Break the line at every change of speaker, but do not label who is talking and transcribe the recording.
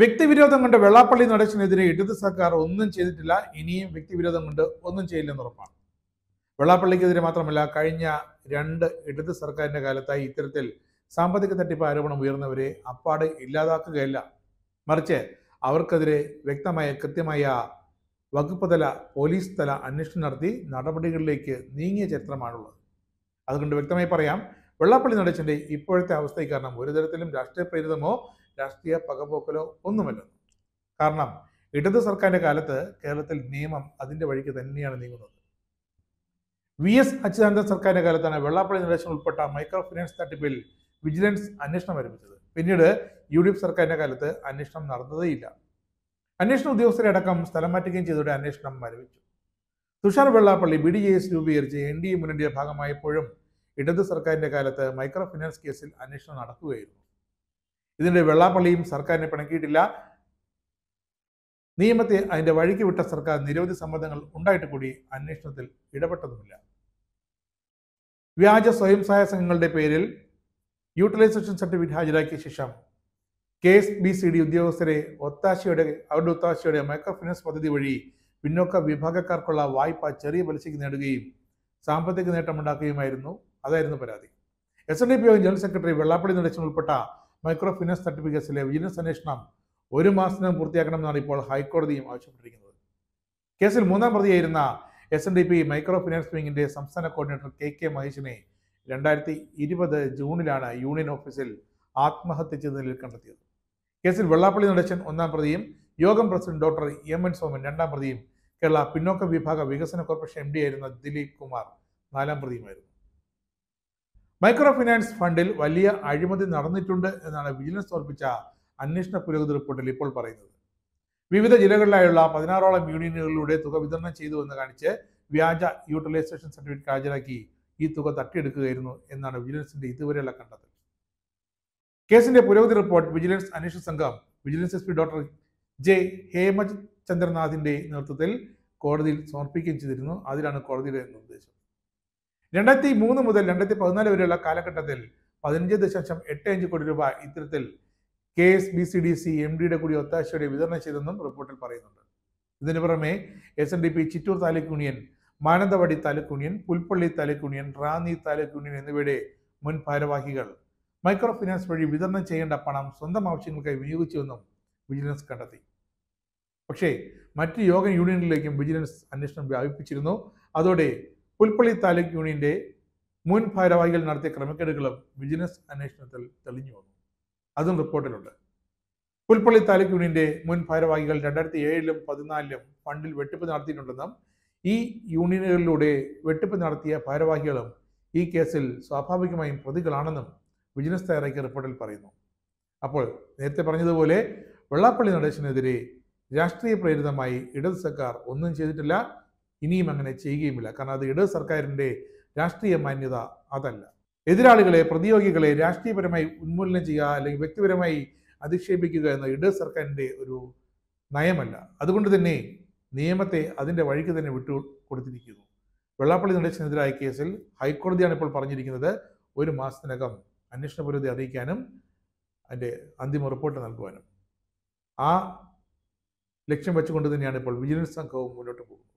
വ്യക്തിവിരോധം കൊണ്ട് വെള്ളാപ്പള്ളി നടേശനെതിരെ ഇടത് സർക്കാർ ഒന്നും ചെയ്തിട്ടില്ല ഇനിയും വ്യക്തിവിരോധം കൊണ്ട് ഒന്നും ചെയ്യില്ലെന്ന് ഉറപ്പാണ് വെള്ളാപ്പള്ളിക്കെതിരെ മാത്രമല്ല കഴിഞ്ഞ രണ്ട് ഇടത് സർക്കാരിന്റെ കാലത്തായി ഇത്തരത്തിൽ സാമ്പത്തിക തട്ടിപ്പ് ആരോപണം ഉയർന്നവരെ അപ്പാട് ഇല്ലാതാക്കുകയല്ല മറിച്ച് അവർക്കെതിരെ വ്യക്തമായ കൃത്യമായ വകുപ്പ് തല പോലീസ് തല അന്വേഷണം നടത്തി നടപടികളിലേക്ക് നീങ്ങിയ ചരിത്രമാണുള്ളത് അതുകൊണ്ട് വ്യക്തമായി പറയാം വെള്ളാപ്പള്ളി നടച്ചിന്റെ ഇപ്പോഴത്തെ അവസ്ഥയ്ക്ക് കാരണം ഒരു തരത്തിലും രാഷ്ട്രീയ പ്രേരിതമോ രാഷ്ട്രീയ പകപോക്കലോ ഒന്നുമല്ല കാരണം ഇടതു സർക്കാരിന്റെ കാലത്ത് കേരളത്തിൽ നിയമം അതിന്റെ വഴിക്ക് തന്നെയാണ് നീങ്ങുന്നത് വി എസ് അച്യുതാനന്ദ സർക്കാരിന്റെ കാലത്താണ് വെള്ളാപ്പള്ളി നടേശൻ ഉൾപ്പെട്ട മൈക്രോ ഫിനാൻസ് തട്ടിപ്പിൽ വിജിലൻസ് അന്വേഷണം ആരംഭിച്ചത് പിന്നീട് യു ഡി എഫ് സർക്കാരിന്റെ കാലത്ത് അന്വേഷണം നടന്നതേയില്ല അന്വേഷണ ഉദ്യോഗസ്ഥരെ അടക്കം സ്ഥലം മാറ്റുകയും ചെയ്തതോടെ അന്വേഷണം ആരംഭിച്ചു Thushar Vellappally B D A S രൂപീകരിച്ച് എൻ ഡി എ മുന്നണിയുടെ ഭാഗമായപ്പോഴും ഇടത് സർക്കാരിന്റെ കാലത്ത് മൈക്രോ ഫിനാൻസ് കേസിൽ അന്വേഷണം നടക്കുകയായിരുന്നു ഇതിൻ്റെ വെള്ളാപ്പള്ളിയും സർക്കാരിനെ പിണക്കിയിട്ടില്ല നിയമത്തെ അതിൻ്റെ വഴിക്ക് വിട്ട സർക്കാർ നിരവധി സമ്മർദ്ദങ്ങൾ ഉണ്ടായിട്ട് കൂടി അന്വേഷണത്തിൽ ഇടപെട്ടതുമില്ല വ്യാജ സ്വയം സഹായ സംഘങ്ങളുടെ പേരിൽ യൂട്ടിലൈസേഷൻ സർട്ടിഫിക്കറ്റ് ഹാജരാക്കിയ ശേഷം K S B C D ഉദ്യോഗസ്ഥരെ ഒത്താശയുടെ അവരുടെ ഒത്താശയുടെ മൈക്രോ ഫിനാൻസ് പദ്ധതി വഴി പിന്നോക്ക വിഭാഗക്കാർക്കുള്ള വായ്പ ചെറിയ പലിശയ്ക്ക് നേടുകയും സാമ്പത്തിക നേട്ടമുണ്ടാക്കുകയുമായിരുന്നു അതായിരുന്നു പരാതി S N D P general secretary Vellappally Natesan ഉൾപ്പെട്ട മൈക്രോ ഫിനാൻസ് സർട്ടിഫിക്കറ്റ്സിലെ വിജിലൻസ് അന്വേഷണം ഒരു മാസത്തിനകം പൂർത്തിയാക്കണമെന്നാണ് ഇപ്പോൾ ഹൈക്കോടതിയും ആവശ്യപ്പെട്ടിരിക്കുന്നത് കേസിൽ മൂന്നാം പ്രതിയായിരുന്ന S N D P micro finance വിങ്ങിന്റെ സംസ്ഥാന കോർഡിനേറ്റർ കെ കെ മഹേഷിനെ രണ്ടായിരത്തി ഇരുപത് ജൂണിലാണ് യൂണിയൻ ഓഫീസിൽ ആത്മഹത്യ ചെയ്ത നിലയിൽ കണ്ടെത്തിയത് കേസിൽ വെള്ളാപ്പള്ളി നടേശൻ ഒന്നാം പ്രതിയും യോഗം president doctor M N Soman രണ്ടാം പ്രതിയും കേരള പിന്നോക്ക വിഭാഗ വികസന കോർപ്പറേഷൻ എം ഡി ആയിരുന്ന ദിലീപ് കുമാർ നാലാം പ്രതിയുമായിരുന്നു മൈക്രോ ഫിനാൻസ് ഫണ്ടിൽ വലിയ അഴിമതി നടന്നിട്ടുണ്ട് എന്നാണ് വിജിലൻസ് തോൽപ്പിച്ച അന്വേഷണ പുരോഗതി റിപ്പോർട്ടിൽ ഇപ്പോൾ പറയുന്നത് വിവിധ ജില്ലകളിലായുള്ള പതിനാറോളം യൂണിയനുകളിലൂടെ തുക വിതരണം ചെയ്തു എന്ന് കാണിച്ച് വ്യാജ യൂട്ടിലൈസേഷൻ സർട്ടിഫിക്കറ്റ് ഹാജരാക്കി ഈ തുക തട്ടിയെടുക്കുകയായിരുന്നു എന്നാണ് വിജിലൻസിന്റെ ഇതുവരെയുള്ള കണ്ടെത്തൽ കേസിന്റെ പുരോഗതി റിപ്പോർട്ട് വിജിലൻസ് അന്വേഷണ സംഘം vigilance S P doctor J ഹേമചന്ദ്രനാഥിന്റെ നേതൃത്വത്തിൽ കോടതിയിൽ സമർപ്പിക്കുകയും ചെയ്തിരുന്നു അതിലാണ് കോടതിയുടെ നിർദ്ദേശം രണ്ടായിരത്തി മൂന്ന് മുതൽ രണ്ടായിരത്തി പതിനാല് വരെയുള്ള കാലഘട്ടത്തിൽ പതിനഞ്ച് ദശാംശം എട്ട് അഞ്ച് കോടി രൂപ ഇത്തരത്തിൽ K S B C D C M ഡിയുടെ കൂടി ഒത്താശയോടെ വിതരണം ചെയ്തെന്നും റിപ്പോർട്ടിൽ പറയുന്നുണ്ട് ഇതിനു പുറമെ S N D P Chittur taluk union Mananthavady taluk union Pulpally taluk union Ranni taluk union എന്നിവയുടെ മുൻ ഭാരവാഹികൾ മൈക്രോ ഫിനാൻസ് വഴി വിതരണം ചെയ്യേണ്ട പണം സ്വന്തം ആവശ്യങ്ങൾക്കായി വിനിയോഗിച്ചുവെന്നും വിജിലൻസ് കണ്ടെത്തി പക്ഷേ മറ്റ് യോഗ യൂണിയനിലേക്കും വിജിലൻസ് അന്വേഷണം വ്യാപിപ്പിച്ചിരുന്നു അതോടെ പുൽപ്പള്ളി താലൂക്ക് യൂണിയന്റെ മുൻ ഭാരവാഹികൾ നടത്തിയ ക്രമക്കേടുകളും വിജിലൻസ് അന്വേഷണത്തിൽ തെളിഞ്ഞു വന്നു അതും റിപ്പോർട്ടിലുണ്ട് പുൽപ്പള്ളി താലൂക്ക് യൂണിയന്റെ മുൻ ഭാരവാഹികൾ രണ്ടായിരത്തി ഏഴിലും പതിനാലിലും ഫണ്ടിൽ വെട്ടിപ്പ് നടത്തിയിട്ടുണ്ടെന്നും ഈ യൂണിയനുകളിലൂടെ വെട്ടിപ്പ് നടത്തിയ ഭാരവാഹികളും ഈ കേസിൽ സ്വാഭാവികമായും പ്രതികളാണെന്നും വിജിലൻസ് തയ്യാറാക്കിയ റിപ്പോർട്ടിൽ പറയുന്നു അപ്പോൾ നേരത്തെ പറഞ്ഞതുപോലെ വെള്ളാപ്പള്ളി നടേശനെതിരെ രാഷ്ട്രീയ പ്രേരിതമായി ഇടത് സർക്കാർ ഒന്നും ചെയ്തിട്ടില്ല ഇനിയും അങ്ങനെ ചെയ്യുകയുമില്ല കാരണം അത് ഇടത് സർക്കാരിൻ്റെ രാഷ്ട്രീയ മാന്യത അതല്ല എതിരാളികളെ പ്രതിയോഗികളെ രാഷ്ട്രീയപരമായി ഉന്മൂലനം ചെയ്യുക അല്ലെങ്കിൽ വ്യക്തിപരമായി അധിക്ഷേപിക്കുക എന്ന ഇടത് സർക്കാരിൻ്റെ ഒരു നയമല്ല അതുകൊണ്ട് തന്നെ നിയമത്തെ അതിൻ്റെ വഴിക്ക് തന്നെ വിട്ടു കൊടുത്തിരിക്കുന്നു വെള്ളാപ്പള്ളി നടേശനെതിരായ കേസിൽ ഹൈക്കോടതിയാണ് ഇപ്പോൾ പറഞ്ഞിരിക്കുന്നത് ഒരു മാസത്തിനകം അന്വേഷണ പുരോഗതി അറിയിക്കാനും അതിൻ്റെ അന്തിമ റിപ്പോർട്ട് നൽകുവാനും ആ ലക്ഷ്യം വെച്ചുകൊണ്ട് തന്നെയാണ് ഇപ്പോൾ വിജിലൻസ് സംഘവും മുന്നോട്ട് പോകുന്നത്